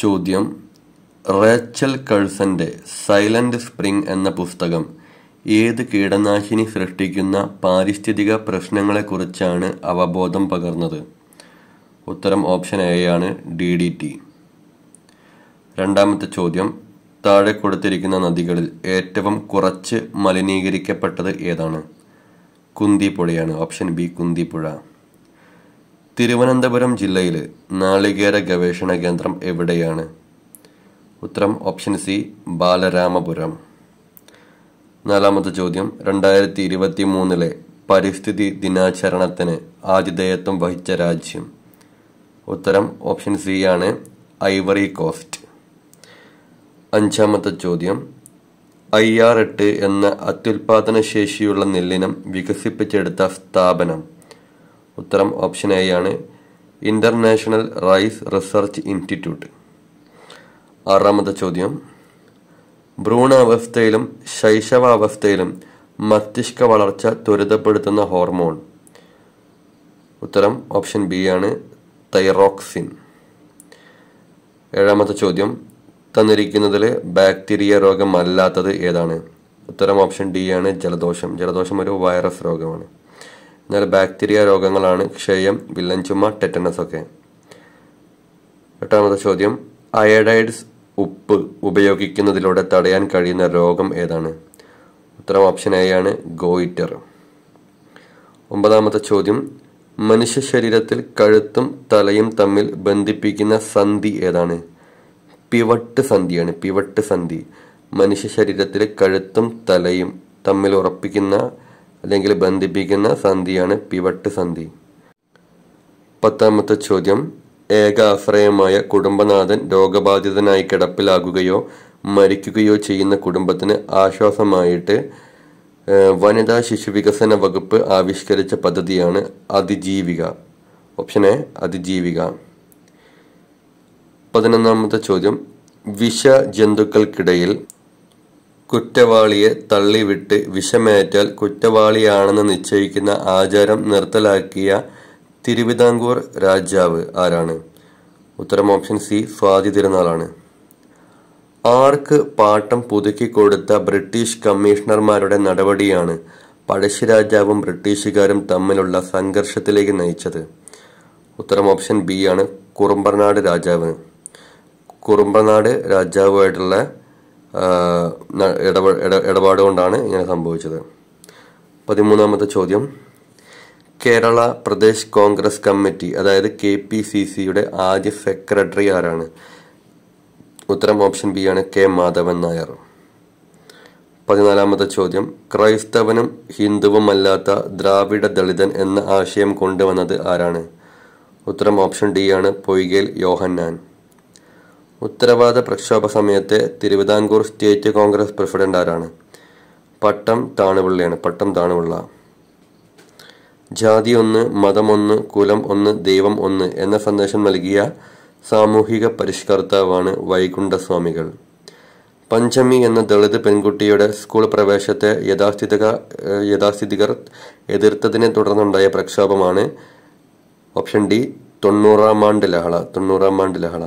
ചോദ്യം Rachel കഴ്സന്റെ silent spring എന്ന പുസ്തകം ഏത് കീടനാശിനി സൃഷ്ടിക്കുന്ന പാരിസ്ഥിതിക പ്രശ്നങ്ങളെക്കുറിച്ചാണ് അവബോധം പകർന്നത് ഉത്തരം ഓപ്ഷൻ എ ആണ് ഡി ഡി ടി രണ്ടാമത്തെ ചോദ്യം താഴെ കൊടുത്തിരിക്കുന്ന നദികളിൽ ഏറ്റവും കുറച്ച് മലിനീകരിക്കപ്പെട്ടത് ഏതാണ് കുന്തിപ്പുഴയാണ് ഓപ്ഷൻ ബി കുന്തിപ്പുഴ തിരുവനന്തപുരം ജില്ലയിൽ നാളികേര ഗവേഷണ കേന്ദ്രം എവിടെയാണ് ഉത്തരം ഓപ്ഷൻ സി ബാലരാമപുരം നാലാമത്തെ ചോദ്യം രണ്ടായിരത്തി ഇരുപത്തി മൂന്നിലെ പരിസ്ഥിതി ദിനാചരണത്തിന് ആതിഥേയത്വം വഹിച്ച രാജ്യം ഉത്തരം ഓപ്ഷൻ സി ആണ് ഐവറി കോസ്റ്റ് അഞ്ചാമത്തെ ചോദ്യം ഐ ആർ എട്ട് എന്ന അത്യുൽപാദന ശേഷിയുള്ള നെല്ലിനം വികസിപ്പിച്ചെടുത്ത സ്ഥാപനം ഉത്തരം ഓപ്ഷൻ എ ആണ് ഇന്റർനാഷണൽ റൈസ് റിസർച്ച് ഇൻസ്റ്റിറ്റ്യൂട്ട് ആറാമത്തെ ചോദ്യം ഭ്രൂണാവസ്ഥയിലും ശൈശവാവസ്ഥയിലും മസ്തിഷ്ക വളർച്ച ത്വരിതപ്പെടുത്തുന്ന ഹോർമോൺ ഉത്തരം ഓപ്ഷൻ ബി ആണ് തൈറോക്സിൻ ഏഴാമത്തെ ചോദ്യം തന്നിരിക്കുന്നതിൽ ബാക്ടീരിയ രോഗമല്ലാത്തത് ഏതാണ് ഉത്തരം ഓപ്ഷൻ ഡി ആണ് ജലദോഷം ജലദോഷം ഒരു വൈറസ് രോഗമാണ് എന്നാൽ ബാക്ടീരിയ രോഗങ്ങളാണ് ക്ഷയം വില്ലൻ ചുമ ടെറ്റനസ് ഒക്കെ എട്ടാമത്തെ ചോദ്യം അയഡൈഡ്സ് ഉപ്പ് ഉപയോഗിക്കുന്നതിലൂടെ തടയാൻ കഴിയുന്ന രോഗം ഏതാണ് ഉത്തരം ഓപ്ഷൻ എ ആണ് ഗോയിറ്റർ ഒമ്പതാമത്തെ ചോദ്യം മനുഷ്യ ശരീരത്തിൽ കഴുത്തും തലയും തമ്മിൽ ബന്ധിപ്പിക്കുന്ന സന്ധി ഏതാണ് പിവട്ട് സന്ധിയാണ് പിവട്ട് സന്ധി മനുഷ്യ ശരീരത്തിൽ കഴുത്തും തലയും തമ്മിൽ ഉറപ്പിക്കുന്ന അല്ലെങ്കിൽ ബന്ധിപ്പിക്കുന്ന സന്ധിയാണ് പിവട്ട് സന്ധി പത്താമത്തെ ചോദ്യം ഏക ആശ്രയമായ കുടുംബനാഥൻ രോഗബാധിതനായി കിടപ്പിലാകുകയോ മരിക്കുകയോ ചെയ്യുന്ന കുടുംബത്തിന് ആശ്വാസമായിട്ട് വനിതാ ശിശു വികസന വകുപ്പ് ആവിഷ്കരിച്ച പദ്ധതിയാണ് അതിജീവിക ഓപ്ഷൻ എ അതിജീവിക പതിനൊന്നാമത്തെ ചോദ്യം വിഷ ജന്തുക്കൾക്കിടയിൽ കുറ്റവാളിയെ തള്ളിവിട്ട് വിഷമേറ്റാൽ കുറ്റവാളിയാണെന്ന് നിശ്ചയിക്കുന്ന ആചാരം നിർത്തലാക്കിയ തിരുവിതാംകൂർ രാജാവ് ആരാണ് ഉത്തരം ഓപ്ഷൻ സി സ്വാതി തിരുനാളാണ് ആർക്ക് പാട്ടം പുതുക്കി കൊടുത്ത ബ്രിട്ടീഷ് കമ്മീഷണർമാരുടെ നടപടിയാണ് പഴശ്ശിരാജാവും ബ്രിട്ടീഷുകാരും തമ്മിലുള്ള സംഘർഷത്തിലേക്ക് നയിച്ചത് ഉത്തരം ഓപ്ഷൻ ബി ആണ് കുറുമ്പനാട് രാജാവ് കുറുമ്പനാട് രാജാവുമായിട്ടുള്ള ഇടപാട് കൊണ്ടാണ് ഇങ്ങനെ സംഭവിച്ചത് പതിമൂന്നാമത്തെ ചോദ്യം കേരള പ്രദേശ് കോൺഗ്രസ് കമ്മിറ്റി അതായത് കെ പി സി സിയുടെ ആദ്യ സെക്രട്ടറി ആരാണ് ഉത്തരം ഓപ്ഷൻ ബി ആണ് കെ മാധവൻ നായർ പതിനാലാമത്തെ ചോദ്യം ക്രൈസ്തവനും ഹിന്ദുവുമല്ലാത്ത ദ്രാവിഡ ദളിതൻ എന്ന ആശയം കൊണ്ടുവന്നത് ആരാണ് ഉത്തരം ഓപ്ഷൻ ഡി ആണ് പൊയ്കേൽ യോഹന്നാൻ ഉത്തരവാദ പ്രക്ഷോഭ സമയത്തെ തിരുവിതാംകൂർ സ്റ്റേറ്റ് കോൺഗ്രസ് പ്രസിഡന്റ് ആരാണ് പട്ടം താണുപിള്ളയാണ് പട്ടം താണുപിള്ള ജാതി ഒന്ന് മതം ഒന്ന് കുലം ഒന്ന് ദൈവം ഒന്ന് എന്ന സന്ദേശം നൽകിയ സാമൂഹിക പരിഷ്കർത്താവാണ് വൈകുണ്ഠസ്വാമികൾ പഞ്ചമി എന്ന ദളിത് പെൺകുട്ടിയുടെ സ്കൂൾ പ്രവേശത്തെ യഥാസ്ഥിതിക യഥാസ്ഥിതികർ എതിർത്തതിനെ തുടർന്നുണ്ടായ പ്രക്ഷോഭമാണ് ഓപ്ഷൻ ഡി തൊണ്ണൂറാം ആണ്ട് ലഹള തൊണ്ണൂറാം ആണ്ട് ലഹള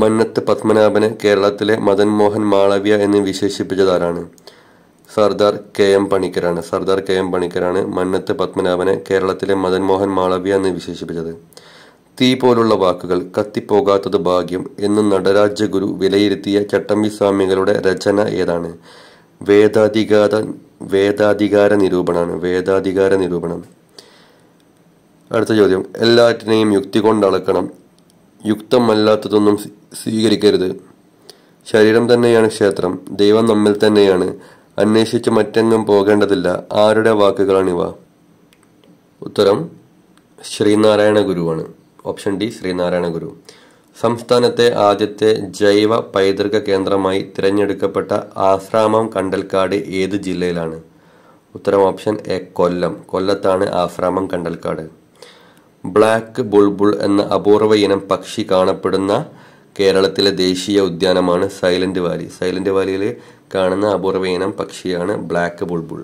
മന്നത്ത് പത്മനാഭനെ കേരളത്തിലെ മദൻ മോഹൻ മാളവ്യ എന്ന് വിശേഷിപ്പിച്ചതാരാണ് സർദാർ കെ എം പണിക്കരാണ് സർദാർ കെ എം പണിക്കരാണ് മന്നത്ത് പത്മനാഭനെ കേരളത്തിലെ മദൻ മോഹൻ മാളവ്യ എന്ന് വിശേഷിപ്പിച്ചത് തീ പോലുള്ള വാക്കുകൾ കത്തിപ്പോകാത്തത് ഭാഗ്യം എന്ന് നടരാജഗുരു വിലയിരുത്തിയ ചട്ടമ്പി സ്വാമികളുടെ രചന ഏതാണ് വേദാധികാര വേദാധികാര നിരൂപണമാണ് വേദാധികാര നിരൂപണം അടുത്ത ചോദ്യം എല്ലാറ്റിനെയും യുക്തി കൊണ്ടളക്കണം യുക്തമല്ലാത്തതൊന്നും സ്വീകരിക്കരുത് ശരീരം തന്നെയാണ് ക്ഷേത്രം ദൈവം നമ്മിൽ തന്നെയാണ് അന്വേഷിച്ച് മറ്റെങ്ങും പോകേണ്ടതില്ല ആരുടെ വാക്കുകളാണിവ ഉത്തരം ശ്രീനാരായണ ഗുരുവാണ് ഓപ്ഷൻ ഡി ശ്രീനാരായണ ഗുരു സംസ്ഥാനത്തെ ആദ്യത്തെ ജൈവ പൈതൃക കേന്ദ്രമായി തിരഞ്ഞെടുക്കപ്പെട്ട ആശ്രാമം കണ്ടൽക്കാട് ഏത് ജില്ലയിലാണ് ഉത്തരം ഓപ്ഷൻ എ കൊല്ലം കൊല്ലത്താണ് ആശ്രാമം കണ്ടൽക്കാട് ബ്ലാക്ക് ബുൾബുൾ എന്ന അപൂർവയിനം പക്ഷി കാണപ്പെടുന്ന കേരളത്തിലെ ദേശീയ ഉദ്യാനമാണ് സൈലന്റ് വാലി സൈലന്റ് വാലിയിൽ കാണുന്ന അപൂർവയിനം പക്ഷിയാണ് ബ്ലാക്ക് ബുൾബുൾ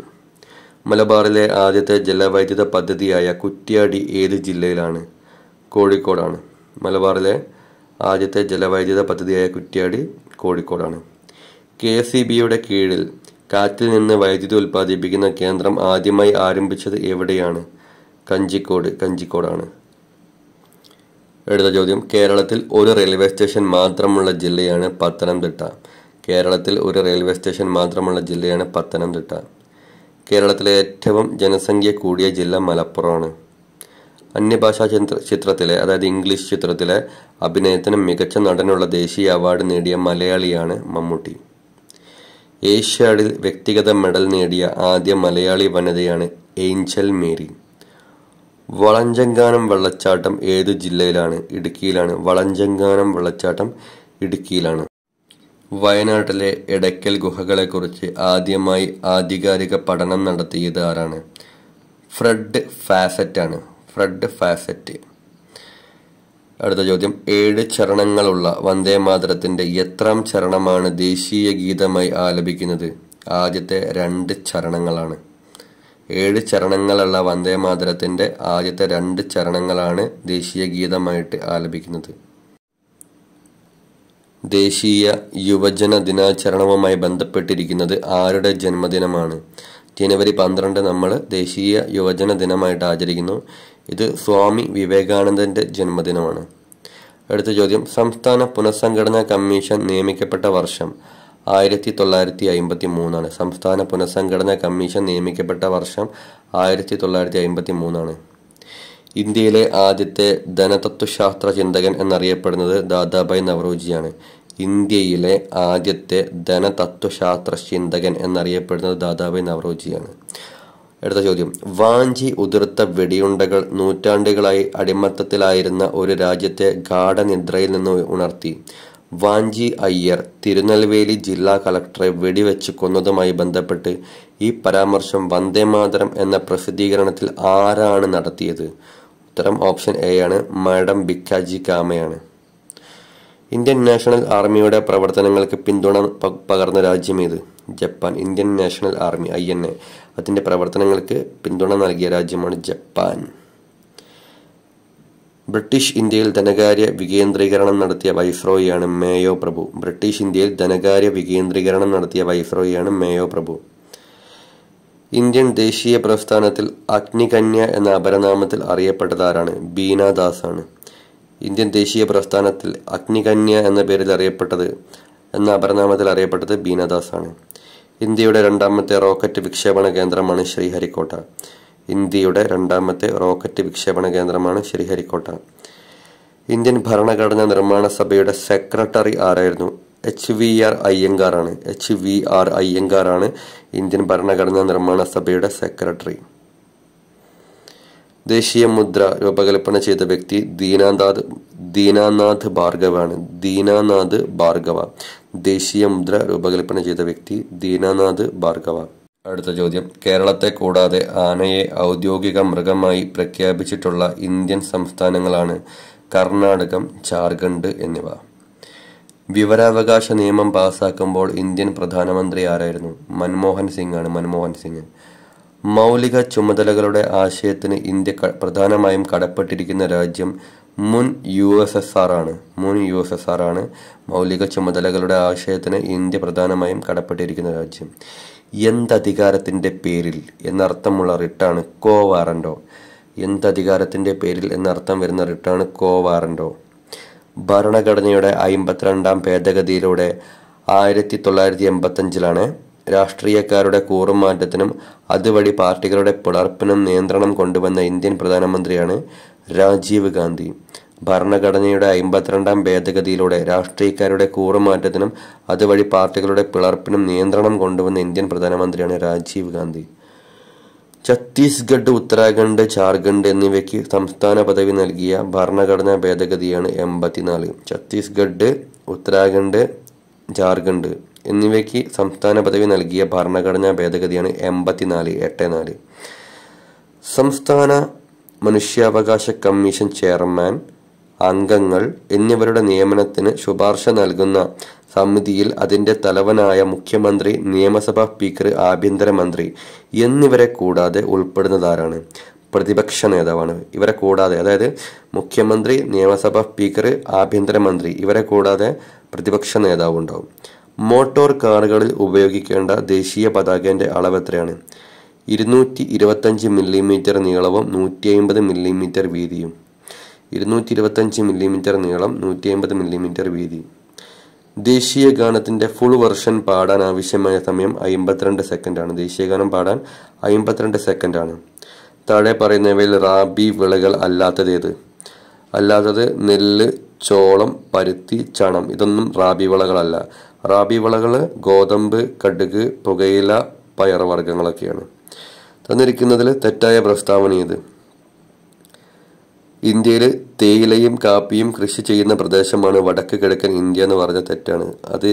മലബാറിലെ ആദ്യത്തെ ജലവൈദ്യുത പദ്ധതിയായ കുറ്റ്യാടി ഏത് ജില്ലയിലാണ് കോഴിക്കോടാണ് മലബാറിലെ ആദ്യത്തെ ജലവൈദ്യുത പദ്ധതിയായ കുറ്റ്യാടി കോഴിക്കോടാണ് കെ സി ബിയുടെ കീഴിൽ കാറ്റിൽ നിന്ന് വൈദ്യുതി ഉൽപ്പാദിപ്പിക്കുന്ന കേന്ദ്രം ആദ്യമായി ആരംഭിച്ചത് എവിടെയാണ് കഞ്ചിക്കോട് കഞ്ചിക്കോടാണ് അടുത്ത ചോദ്യം കേരളത്തിൽ ഒരു റെയിൽവേ സ്റ്റേഷൻ മാത്രമുള്ള ജില്ലയാണ് പത്തനംതിട്ട കേരളത്തിൽ ഒരു റെയിൽവേ സ്റ്റേഷൻ മാത്രമുള്ള ജില്ലയാണ് പത്തനംതിട്ട കേരളത്തിലെ ഏറ്റവും ജനസംഖ്യ കൂടിയ ജില്ല മലപ്പുറമാണ് അന്യഭാഷാ ചിത്ര ചിത്രത്തിലെ അതായത് ഇംഗ്ലീഷ് ചിത്രത്തിലെ അഭിനയത്തിന് മികച്ച നടനുള്ള ദേശീയ അവാർഡ് നേടിയ മലയാളിയാണ് മമ്മൂട്ടി ഏഷ്യാഡിൽ വ്യക്തിഗത മെഡൽ നേടിയ ആദ്യ മലയാളി വനിതയാണ് ഏഞ്ചൽ മേരി വളഞ്ചങ്കാനം വെള്ളച്ചാട്ടം ഏത് ജില്ലയിലാണ് ഇടുക്കിയിലാണ് വളഞ്ചങ്കാനം വെള്ളച്ചാട്ടം ഇടുക്കിയിലാണ് വയനാട്ടിലെ എടയ്ക്കൽ ഗുഹകളെക്കുറിച്ച് ആദ്യമായി ആധികാരിക പഠനം നടത്തിയത് ആരാണ് ഫാസറ്റ് ഫാസറ്റാണ് ഫ്രഡ് ഫാസറ്റ് അടുത്ത ചോദ്യം ഏഴ് ചരണങ്ങളുള്ള വന്ദേ മാതരത്തിന്റെ എത്രാം ചരണമാണ് ദേശീയ ഗീതമായി ആലപിക്കുന്നത് ആദ്യത്തെ രണ്ട് ചരണങ്ങളാണ് ഏഴ് ചരണങ്ങളുള്ള വന്ദേ മാതരത്തിൻ്റെ ആദ്യത്തെ രണ്ട് ചരണങ്ങളാണ് ദേശീയ ഗീതമായിട്ട് ആലപിക്കുന്നത് ദേശീയ യുവജന ദിനാചരണവുമായി ബന്ധപ്പെട്ടിരിക്കുന്നത് ആരുടെ ജന്മദിനമാണ് ജനുവരി പന്ത്രണ്ട് നമ്മൾ ദേശീയ യുവജന ദിനമായിട്ട് ആചരിക്കുന്നു ഇത് സ്വാമി വിവേകാനന്ദൻ്റെ ജന്മദിനമാണ് അടുത്ത ചോദ്യം സംസ്ഥാന പുനഃസംഘടനാ കമ്മീഷൻ നിയമിക്കപ്പെട്ട വർഷം ആയിരത്തി തൊള്ളായിരത്തി അമ്പത്തി മൂന്നാണ് സംസ്ഥാന പുനഃസംഘടനാ കമ്മീഷൻ നിയമിക്കപ്പെട്ട വർഷം ആയിരത്തി തൊള്ളായിരത്തി അമ്പത്തി മൂന്നാണ് ഇന്ത്യയിലെ ആദ്യത്തെ ധനതത്വശാസ്ത്ര ചിന്തകൻ എന്നറിയപ്പെടുന്നത് ദാദാഭായ് നവറോജിയാണ് ഇന്ത്യയിലെ ആദ്യത്തെ ധനതത്വശാസ്ത്ര ചിന്തകൻ എന്നറിയപ്പെടുന്നത് ദാദാഭായ് നവറോജിയാണ് അടുത്ത ചോദ്യം വാഞ്ചി ഉതിർത്ത വെടിയുണ്ടകൾ നൂറ്റാണ്ടുകളായി അടിമത്തത്തിലായിരുന്ന ഒരു രാജ്യത്തെ ഗാഠനിദ്രയിൽ നിന്ന് ഉണർത്തി വാഞ്ചി അയ്യർ തിരുനെൽവേലി ജില്ലാ കളക്ടറെ വെടിവെച്ച് കൊന്നതുമായി ബന്ധപ്പെട്ട് ഈ പരാമർശം വന്ദേമാതരം എന്ന പ്രസിദ്ധീകരണത്തിൽ ആരാണ് നടത്തിയത് ഉത്തരം ഓപ്ഷൻ എ ആണ് മാഡം ബിക്കാജി കാമയാണ് ഇന്ത്യൻ നാഷണൽ ആർമിയുടെ പ്രവർത്തനങ്ങൾക്ക് പിന്തുണ പകർന്ന രാജ്യം ഏത് Japan Indian National Army I N A അതിൻ്റെ പ്രവർത്തനങ്ങൾക്ക് പിന്തുണ നൽകിയ രാജ്യമാണ് ജപ്പാൻ ബ്രിട്ടീഷ് ഇന്ത്യയിൽ ധനകാര്യ വികേന്ദ്രീകരണം നടത്തിയ വൈസ്രോയിയാണ് മേയോ പ്രഭു ബ്രിട്ടീഷ് ഇന്ത്യയിൽ ധനകാര്യ വികേന്ദ്രീകരണം നടത്തിയ വൈസ്രോയിയാണ് മേയോ പ്രഭു ഇന്ത്യൻ ദേശീയ പ്രസ്ഥാനത്തിൽ അഗ്നികന്യ എന്ന അപരനാമത്തിൽ അറിയപ്പെട്ടതാരാണ് ബീനാദാസാണ് ഇന്ത്യൻ ദേശീയ പ്രസ്ഥാനത്തിൽ അഗ്നികന്യ എന്ന പേരിൽ അറിയപ്പെട്ടത് എന്ന അപരനാമത്തിൽ അറിയപ്പെട്ടത് ബീനാദാസാണ് ഇന്ത്യയുടെ രണ്ടാമത്തെ റോക്കറ്റ് വിക്ഷേപണ കേന്ദ്രമാണ് ശ്രീഹരിക്കോട്ട ഇന്ത്യയുടെ രണ്ടാമത്തെ റോക്കറ്റ് വിക്ഷേപണ കേന്ദ്രമാണ് ശ്രീഹരിക്കോട്ട ഇന്ത്യൻ ഭരണഘടനാ നിർമ്മാണ സഭയുടെ സെക്രട്ടറി ആരായിരുന്നു എച്ച് വി ആർ ആണ് എച്ച് വി ആർ ആണ് ഇന്ത്യൻ ഭരണഘടനാ നിർമ്മാണ സഭയുടെ സെക്രട്ടറി ദേശീയ മുദ്ര രൂപകൽപ്പന ചെയ്ത വ്യക്തി ദീനാനാഥ് ദീനാനാഥ് ആണ് ദീനാനാഥ് ഭാർഗവ ദേശീയ മുദ്ര രൂപകൽപ്പന ചെയ്ത വ്യക്തി ദീനാനാഥ് ഭാർഗവ അടുത്ത ചോദ്യം കേരളത്തെ കൂടാതെ ആനയെ ഔദ്യോഗിക മൃഗമായി പ്രഖ്യാപിച്ചിട്ടുള്ള ഇന്ത്യൻ സംസ്ഥാനങ്ങളാണ് കർണാടകം ജാർഖണ്ഡ് എന്നിവ വിവരാവകാശ നിയമം പാസാക്കുമ്പോൾ ഇന്ത്യൻ പ്രധാനമന്ത്രി ആരായിരുന്നു മൻമോഹൻ സിംഗ് ആണ് മൻമോഹൻ സിംഗ് മൗലിക ചുമതലകളുടെ ആശയത്തിന് ഇന്ത്യ പ്രധാനമായും കടപ്പെട്ടിരിക്കുന്ന രാജ്യം മുൻ യു എസ് എസ് ആർ ആണ് മുൻ യു എസ് എസ് ആർ ആണ് മൗലിക ചുമതലകളുടെ ആശയത്തിന് ഇന്ത്യ പ്രധാനമായും കടപ്പെട്ടിരിക്കുന്ന രാജ്യം എന്തധികാരത്തിൻ്റെ പേരിൽ എന്നർത്ഥമുള്ള റിട്ടാണ് കോ വാറൻ്റോ എന്തധികാരത്തിൻ്റെ പേരിൽ എന്നർത്ഥം വരുന്ന റിട്ടാണ് കോ വാറൻ്റോ ഭരണഘടനയുടെ അയിമ്പത്തിരണ്ടാം ഭേദഗതിയിലൂടെ ആയിരത്തി തൊള്ളായിരത്തി എൺപത്തഞ്ചിലാണ് രാഷ്ട്രീയക്കാരുടെ കൂറുമാറ്റത്തിനും അതുവഴി പാർട്ടികളുടെ പിളർപ്പിനും നിയന്ത്രണം കൊണ്ടുവന്ന ഇന്ത്യൻ പ്രധാനമന്ത്രിയാണ് രാജീവ് ഗാന്ധി ഭരണഘടനയുടെ അമ്പത്തിരണ്ടാം ഭേദഗതിയിലൂടെ രാഷ്ട്രീയക്കാരുടെ കൂറുമാറ്റത്തിനും അതുവഴി പാർട്ടികളുടെ പിളർപ്പിനും നിയന്ത്രണം കൊണ്ടുവന്ന ഇന്ത്യൻ പ്രധാനമന്ത്രിയാണ് രാജീവ് ഗാന്ധി ഛത്തീസ്ഗഡ് ഉത്തരാഖണ്ഡ് ജാർഖണ്ഡ് എന്നിവയ്ക്ക് സംസ്ഥാന പദവി നൽകിയ ഭരണഘടനാ ഭേദഗതിയാണ് എൺപത്തിനാല് ഛത്തീസ്ഗഡ് ഉത്തരാഖണ്ഡ് ജാർഖണ്ഡ് എന്നിവയ്ക്ക് സംസ്ഥാന പദവി നൽകിയ ഭരണഘടനാ ഭേദഗതിയാണ് എൺപത്തിനാല് എട്ട് നാല് സംസ്ഥാന മനുഷ്യാവകാശ കമ്മീഷൻ ചെയർമാൻ അംഗങ്ങൾ എന്നിവരുടെ നിയമനത്തിന് ശുപാർശ നൽകുന്ന സമിതിയിൽ അതിൻ്റെ തലവനായ മുഖ്യമന്ത്രി നിയമസഭാ സ്പീക്കർ ആഭ്യന്തരമന്ത്രി എന്നിവരെ കൂടാതെ ഉൾപ്പെടുന്നതാരാണ് പ്രതിപക്ഷ നേതാവാണ് ഇവരെ കൂടാതെ അതായത് മുഖ്യമന്ത്രി നിയമസഭാ സ്പീക്കർ ആഭ്യന്തരമന്ത്രി ഇവരെ കൂടാതെ പ്രതിപക്ഷ നേതാവ് ഉണ്ടാവും മോട്ടോർ കാറുകളിൽ ഉപയോഗിക്കേണ്ട ദേശീയ പതാകേൻ്റെ അളവ് എത്രയാണ് ഇരുന്നൂറ്റി ഇരുപത്തഞ്ച് മില്ലിമീറ്റർ നീളവും നൂറ്റി അമ്പത് മില്ലിമീറ്റർ വീതിയും ഇരുന്നൂറ്റി ഇരുപത്തഞ്ച് മില്ലിമീറ്റർ നീളം നൂറ്റി അമ്പത് മില്ലിമീറ്റർ വീതി ദേശീയ ഗാനത്തിന്റെ ഫുൾ വെർഷൻ പാടാൻ ആവശ്യമായ സമയം അമ്പത്തിരണ്ട് സെക്കൻഡാണ് ഗാനം പാടാൻ അമ്പത്തിരണ്ട് സെക്കൻഡാണ് താഴെ പറയുന്നവയിൽ റാബി വിളകൾ ഏത് അല്ലാത്തത് നെല്ല് ചോളം പരുത്തി ചണം ഇതൊന്നും റാബി വിളകളല്ല റാബി വിളകൾ ഗോതമ്പ് കടുക് പുകയില പയറുവർഗ്ഗങ്ങളൊക്കെയാണ് തന്നിരിക്കുന്നതിൽ തെറ്റായ പ്രസ്താവന ഇത് ഇന്ത്യയിൽ തേയിലയും കാപ്പിയും കൃഷി ചെയ്യുന്ന പ്രദേശമാണ് വടക്ക് കിഴക്കൻ ഇന്ത്യ എന്ന് പറഞ്ഞ തെറ്റാണ് അത്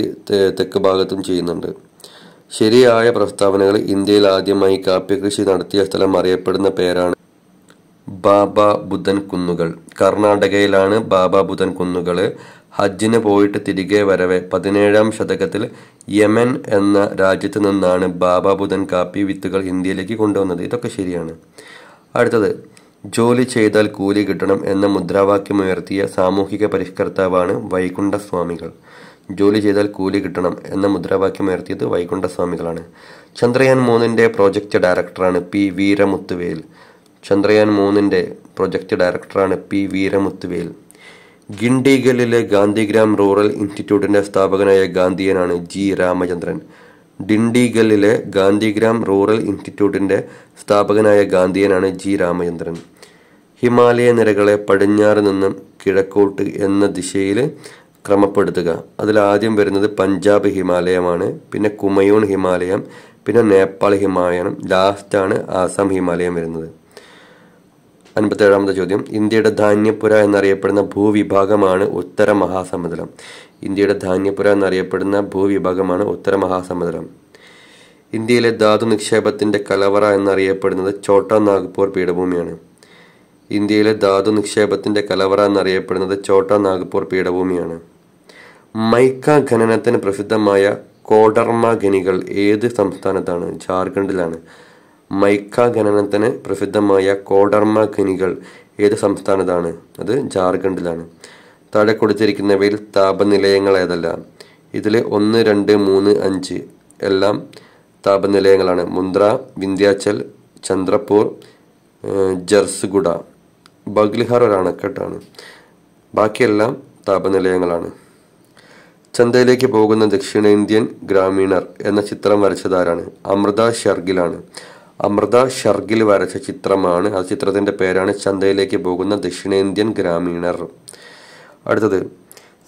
തെക്ക് ഭാഗത്തും ചെയ്യുന്നുണ്ട് ശരിയായ പ്രസ്താവനകൾ ഇന്ത്യയിൽ ആദ്യമായി കാപ്പി കൃഷി നടത്തിയ സ്ഥലം അറിയപ്പെടുന്ന പേരാണ് ബാബ ബുധൻ കുന്നുകൾ കർണാടകയിലാണ് ബാബ ബുധൻ കുന്നുകൾ ഹജ്ജിന് പോയിട്ട് തിരികെ വരവെ പതിനേഴാം ശതകത്തിൽ യമൻ എന്ന രാജ്യത്ത് നിന്നാണ് ബാബ ബുധൻ കാപ്പി വിത്തുകൾ ഇന്ത്യയിലേക്ക് കൊണ്ടുവന്നത് ഇതൊക്കെ ശരിയാണ് അടുത്തത് ജോലി ചെയ്താൽ കൂലി കിട്ടണം എന്ന മുദ്രാവാക്യമുയർത്തിയ സാമൂഹിക പരിഷ്കർത്താവാണ് വൈകുണ്ഠസ്വാമികൾ ജോലി ചെയ്താൽ കൂലി കിട്ടണം എന്ന മുദ്രാവാക്യമുയർത്തിയത് വൈകുണ്ഠസ്വാമികളാണ് ചന്ദ്രയാൻ മൂന്നിൻ്റെ പ്രോജക്റ്റ് ഡയറക്ടറാണ് പി വീരമുത്തുവേൽ ചന്ദ്രയാൻ മൂന്നിൻ്റെ പ്രൊജക്റ്റ് ഡയറക്ടറാണ് പി വീരമുത്തുവേൽ ഗിണ്ടിഗലിലെ ഗാന്ധിഗ്രാം റൂറൽ ഇൻസ്റ്റിറ്റ്യൂട്ടിൻ്റെ സ്ഥാപകനായ ഗാന്ധിയനാണ് ജി രാമചന്ദ്രൻ ഡിണ്ടിഗലിലെ ഗാന്ധിഗ്രാം റൂറൽ ഇൻസ്റ്റിറ്റ്യൂട്ടിൻ്റെ സ്ഥാപകനായ ഗാന്ധിയനാണ് ജി രാമചന്ദ്രൻ ഹിമാലയ നിരകളെ പടിഞ്ഞാറ് നിന്നും കിഴക്കോട്ട് എന്ന ദിശയിൽ ക്രമപ്പെടുത്തുക അതിൽ ആദ്യം വരുന്നത് പഞ്ചാബ് ഹിമാലയമാണ് പിന്നെ കുമയൂൺ ഹിമാലയം പിന്നെ നേപ്പാൾ ഹിമാലയം ലാസ്റ്റാണ് ആസാം ഹിമാലയം വരുന്നത് അൻപത്തേഴാമത്തെ ചോദ്യം ഇന്ത്യയുടെ ധാന്യപുര എന്നറിയപ്പെടുന്ന ഭൂവിഭാഗമാണ് ഉത്തര മഹാസമുദ്രം ഇന്ത്യയുടെ ധാന്യപുര എന്നറിയപ്പെടുന്ന ഭൂവിഭാഗമാണ് ഉത്തര മഹാസമുദ്രം ഇന്ത്യയിലെ ധാതു നിക്ഷേപത്തിൻ്റെ കലവറ എന്നറിയപ്പെടുന്നത് ചോട്ടാ നാഗ്പൂർ പീഠഭൂമിയാണ് ഇന്ത്യയിലെ ധാതു നിക്ഷേപത്തിൻ്റെ കലവറ എന്നറിയപ്പെടുന്നത് ചോട്ടാ നാഗ്പൂർ പീഠഭൂമിയാണ് മൈക്ക ഖനനത്തിന് പ്രസിദ്ധമായ കോഡർമ ഖനികൾ ഏത് സംസ്ഥാനത്താണ് ജാർഖണ്ഡിലാണ് മൈക്ക ഖനനത്തിന് പ്രസിദ്ധമായ കോഡർമ ഖനികൾ ഏത് സംസ്ഥാനത്താണ് അത് ജാർഖണ്ഡിലാണ് താഴെ കൊടുത്തിരിക്കുന്നവയിൽ താപനിലയങ്ങൾ ഏതല്ല ഇതിൽ ഒന്ന് രണ്ട് മൂന്ന് അഞ്ച് എല്ലാം താപനിലയങ്ങളാണ് മുന്ദ്ര വിന്ധ്യാചൽ ചന്ദ്രപൂർ ജർസ്ഗുഡ ബഗ്ലിഹാർ ഒരു അണക്കെട്ടാണ് ബാക്കിയെല്ലാം താപനിലയങ്ങളാണ് ചന്തയിലേക്ക് പോകുന്ന ദക്ഷിണേന്ത്യൻ ഗ്രാമീണർ എന്ന ചിത്രം വരച്ചതാരാണ് അമൃത ഷർഗിലാണ് അമൃത ഷർഗിൽ വരച്ച ചിത്രമാണ് ആ ചിത്രത്തിൻ്റെ പേരാണ് ചന്തയിലേക്ക് പോകുന്ന ദക്ഷിണേന്ത്യൻ ഗ്രാമീണർ അടുത്തത്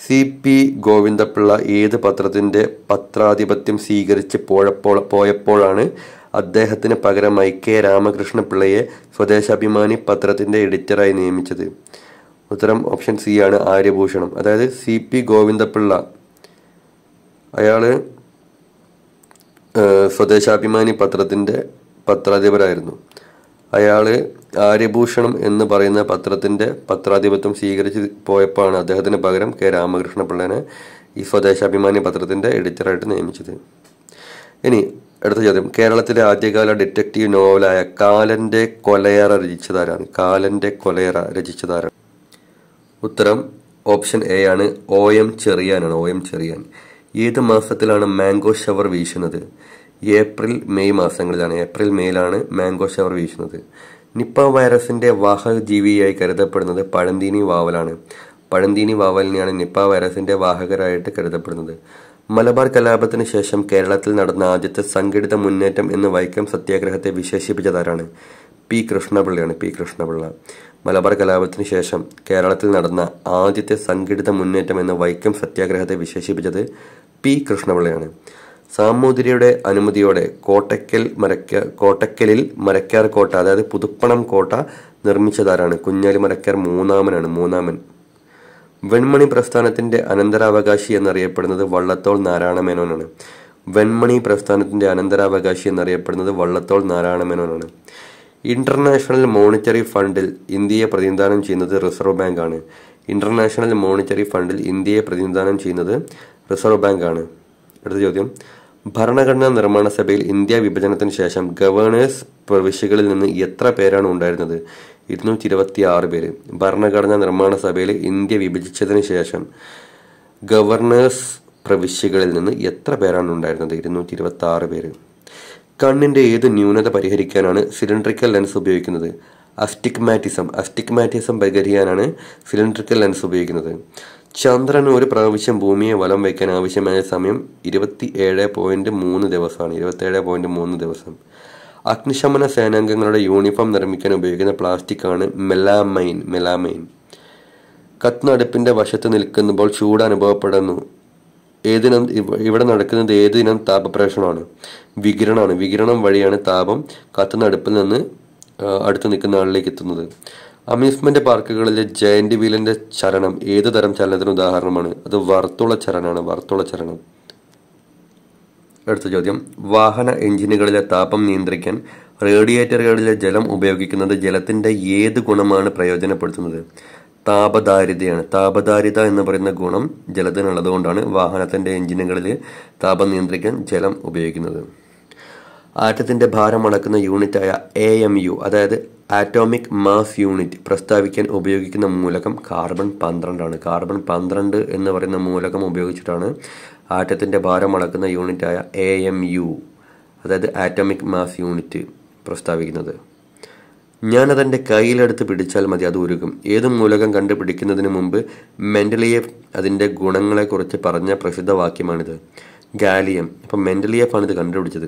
സി പി ഗോവിന്ദപിള്ള ഏത് പത്രത്തിൻ്റെ പത്രാധിപത്യം സ്വീകരിച്ച് പോയപ്പോൾ പോയപ്പോഴാണ് അദ്ദേഹത്തിന് പകരമായി കെ രാമകൃഷ്ണപിള്ളയെ സ്വദേശാഭിമാനി പത്രത്തിൻ്റെ എഡിറ്ററായി നിയമിച്ചത് ഉത്തരം ഓപ്ഷൻ സി ആണ് ആര്യഭൂഷണം അതായത് സി പി ഗോവിന്ദപിള്ള അയാൾ സ്വദേശാഭിമാനി പത്രത്തിൻ്റെ പത്രാധിപരായിരുന്നു അയാൾ ആര്യഭൂഷണം എന്ന് പറയുന്ന പത്രത്തിൻ്റെ പത്രാധിപത്വം സ്വീകരിച്ച് പോയപ്പോഴാണ് അദ്ദേഹത്തിന് പകരം കെ രാമകൃഷ്ണപിള്ളനെ ഈ സ്വദേശാഭിമാനി പത്രത്തിൻ്റെ എഡിറ്ററായിട്ട് നിയമിച്ചത് ഇനി അടുത്ത ചോദ്യം കേരളത്തിലെ ആദ്യകാല ഡിറ്റക്റ്റീവ് നോവലായ കാലൻ്റെ കൊലയറ രചിച്ചതാരാണ് കാലൻ്റെ കൊലയറ രചിച്ചതാരാണ് ഉത്തരം ഓപ്ഷൻ എ ആണ് ഒ എം ചെറിയാനാണ് ഒ എം ചെറിയാൻ ഏത് മാസത്തിലാണ് മാംഗോ ഷവർ വീശുന്നത് ഏപ്രിൽ മെയ് മാസങ്ങളിലാണ് ഏപ്രിൽ മെയ്യിലാണ് മാംഗോ ഷവർ വീശുന്നത് നിപ്പ വൈറസിന്റെ വാഹ ജീവിയായി കരുതപ്പെടുന്നത് പഴന്തീനി വാവലാണ് പഴന്തീനി വാവലിനെയാണ് നിപ്പ വൈറസിന്റെ വാഹകരായിട്ട് കരുതപ്പെടുന്നത് മലബാർ കലാപത്തിന് ശേഷം കേരളത്തിൽ നടന്ന ആദ്യത്തെ സംഘടിത മുന്നേറ്റം എന്ന് വൈക്കം സത്യാഗ്രഹത്തെ വിശേഷിപ്പിച്ചതാരാണ് പി കൃഷ്ണപിള്ളയാണ് പി കൃഷ്ണപിള്ള മലബാർ കലാപത്തിന് ശേഷം കേരളത്തിൽ നടന്ന ആദ്യത്തെ സംഘടിത മുന്നേറ്റം എന്ന് വൈക്കം സത്യാഗ്രഹത്തെ വിശേഷിപ്പിച്ചത് പി കൃഷ്ണപിള്ളയാണ് സാമൂതിരിയുടെ അനുമതിയോടെ കോട്ടക്കൽ മരക്ക കോട്ടക്കലിൽ മരക്കാർ കോട്ട അതായത് പുതുപ്പണം കോട്ട നിർമ്മിച്ചതാരാണ് കുഞ്ഞാലി മരക്കാർ മൂന്നാമനാണ് മൂന്നാമൻ വെൺമണി പ്രസ്ഥാനത്തിന്റെ അനന്തരാവകാശി എന്നറിയപ്പെടുന്നത് വള്ളത്തോൾ നാരായണ മേനോനാണ് വെൺമണി പ്രസ്ഥാനത്തിന്റെ അനന്തരാവകാശി എന്നറിയപ്പെടുന്നത് വള്ളത്തോൾ നാരായണ മേനോനാണ് ഇന്റർനാഷണൽ മോണിറ്ററി ഫണ്ടിൽ ഇന്ത്യയെ പ്രതിനിധാനം ചെയ്യുന്നത് റിസർവ് ബാങ്കാണ് ഇന്റർനാഷണൽ മോണിറ്ററി ഫണ്ടിൽ ഇന്ത്യയെ പ്രതിനിധാനം ചെയ്യുന്നത് റിസർവ് ബാങ്കാണ് അടുത്ത ചോദ്യം ഭരണഘടനാ നിർമ്മാണ സഭയിൽ ഇന്ത്യ വിഭജനത്തിന് ശേഷം ഗവേണേഴ്സ് പ്രവിശ്യകളിൽ നിന്ന് എത്ര പേരാണ് ഉണ്ടായിരുന്നത് ഇരുന്നൂറ്റി ഇരുപത്തി ആറ് പേര് ഭരണഘടനാ നിർമ്മാണ സഭയിൽ ഇന്ത്യ വിഭജിച്ചതിന് ശേഷം ഗവർണേഴ്സ് പ്രവിശ്യകളിൽ നിന്ന് എത്ര പേരാണ് ഉണ്ടായിരുന്നത് ഇരുന്നൂറ്റി ഇരുപത്തി ആറ് പേര് കണ്ണിൻ്റെ ഏത് ന്യൂനത പരിഹരിക്കാനാണ് സിലിണ്ടറിക്കൽ ലെൻസ് ഉപയോഗിക്കുന്നത് അസ്റ്റിക്മാറ്റിസം അസ്റ്റിക്മാറ്റിസം പരിഹരിക്കാനാണ് സിലിണ്ടറിക്കൽ ലെൻസ് ഉപയോഗിക്കുന്നത് ചന്ദ്രൻ ഒരു പ്രാവശ്യം ഭൂമിയെ വലം വയ്ക്കാൻ ആവശ്യമായ സമയം ഇരുപത്തി ഏഴ് പോയിന്റ് മൂന്ന് ദിവസമാണ് ഏഴ് പോയിന്റ് മൂന്ന് ദിവസം അഗ്നിശമന സേനാംഗങ്ങളുടെ യൂണിഫോം നിർമ്മിക്കാൻ ഉപയോഗിക്കുന്ന പ്ലാസ്റ്റിക് ആണ് മെലാമൈൻ മെലാമൈൻ കത്തിനടുപ്പിന്റെ വശത്ത് നിൽക്കുമ്പോൾ ചൂട് അനുഭവപ്പെടുന്നു ഏതിനം ഇവിടെ നടക്കുന്നത് ഏതിനം താപപ്രേഷണമാണ് വികിരണമാണ് വികിരണം വഴിയാണ് താപം അടുപ്പിൽ നിന്ന് അടുത്ത് നിൽക്കുന്ന ആളിലേക്ക് എത്തുന്നത് അമ്യൂസ്മെന്റ് പാർക്കുകളിലെ ജയന്റ് വീലിന്റെ ചരണം ഏത് തരം ചലനത്തിന് ഉദാഹരണമാണ് അത് വർത്തുള ചരണമാണ് വർത്തുള ചലനം അടുത്ത ചോദ്യം വാഹന എഞ്ചിനുകളിലെ താപം നിയന്ത്രിക്കാൻ റേഡിയേറ്ററുകളിലെ ജലം ഉപയോഗിക്കുന്നത് ജലത്തിന്റെ ഏത് ഗുണമാണ് പ്രയോജനപ്പെടുത്തുന്നത് താപധാരിതയാണ് താപദാരിത എന്ന് പറയുന്ന ഗുണം ജലത്തിനുള്ളതുകൊണ്ടാണ് വാഹനത്തിന്റെ എഞ്ചിനുകളിൽ താപം നിയന്ത്രിക്കാൻ ജലം ഉപയോഗിക്കുന്നത് ആറ്റത്തിൻ്റെ ഭാരം അളക്കുന്ന യൂണിറ്റായ എ എം യു അതായത് ആറ്റോമിക് മാസ് യൂണിറ്റ് പ്രസ്താവിക്കാൻ ഉപയോഗിക്കുന്ന മൂലകം കാർബൺ പന്ത്രണ്ടാണ് കാർബൺ പന്ത്രണ്ട് എന്ന് പറയുന്ന മൂലകം ഉപയോഗിച്ചിട്ടാണ് ആറ്റത്തിൻ്റെ ഭാരം അളക്കുന്ന യൂണിറ്റായ എ എം യു അതായത് ആറ്റോമിക് മാസ് യൂണിറ്റ് പ്രസ്താവിക്കുന്നത് അതെൻ്റെ കയ്യിലെടുത്ത് പിടിച്ചാൽ മതി അത് ഉരുകും ഏത് മൂലകം കണ്ടുപിടിക്കുന്നതിന് മുമ്പ് മെൻ്റലിയെ അതിൻ്റെ ഗുണങ്ങളെക്കുറിച്ച് പറഞ്ഞ പ്രസിദ്ധവാക്യമാണിത് ഗാലിയം അപ്പം മെൻ്റലിയപ്പാണ് ഇത് കണ്ടുപിടിച്ചത്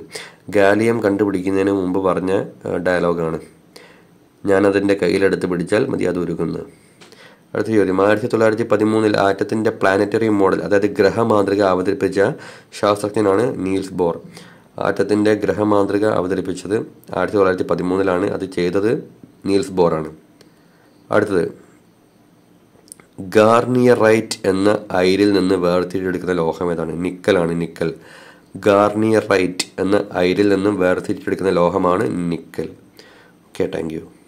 ഗാലിയം കണ്ടുപിടിക്കുന്നതിന് മുമ്പ് പറഞ്ഞ ഡയലോഗാണ് ഞാനതിൻ്റെ കയ്യിലെടുത്ത് പിടിച്ചാൽ മതി അത് ഒരുക്കുന്നത് അടുത്ത ചോദ്യം ആയിരത്തി തൊള്ളായിരത്തി പതിമൂന്നിൽ ആറ്റത്തിൻ്റെ പ്ലാനറ്ററി മോഡൽ അതായത് ഗ്രഹമാതൃക അവതരിപ്പിച്ച ശാസ്ത്രജ്ഞനാണ് നീൽസ് ബോർ ആറ്റത്തിൻ്റെ ഗ്രഹമാതൃക അവതരിപ്പിച്ചത് ആയിരത്തി തൊള്ളായിരത്തി പതിമൂന്നിലാണ് അത് ചെയ്തത് നീൽസ് ബോറാണ് അടുത്തത് ഗാർണിയറൈറ്റ് എന്ന അയിരിൽ നിന്ന് വേർതിരിച്ചെടുക്കുന്ന ലോഹം ഏതാണ് നിക്കലാണ് നിക്കൽ ഗാർണിയറൈറ്റ് എന്ന അയിരിൽ നിന്നും വേർതിരിച്ചെടുക്കുന്ന ലോഹമാണ് നിക്കൽ ഓക്കെ താങ്ക് യു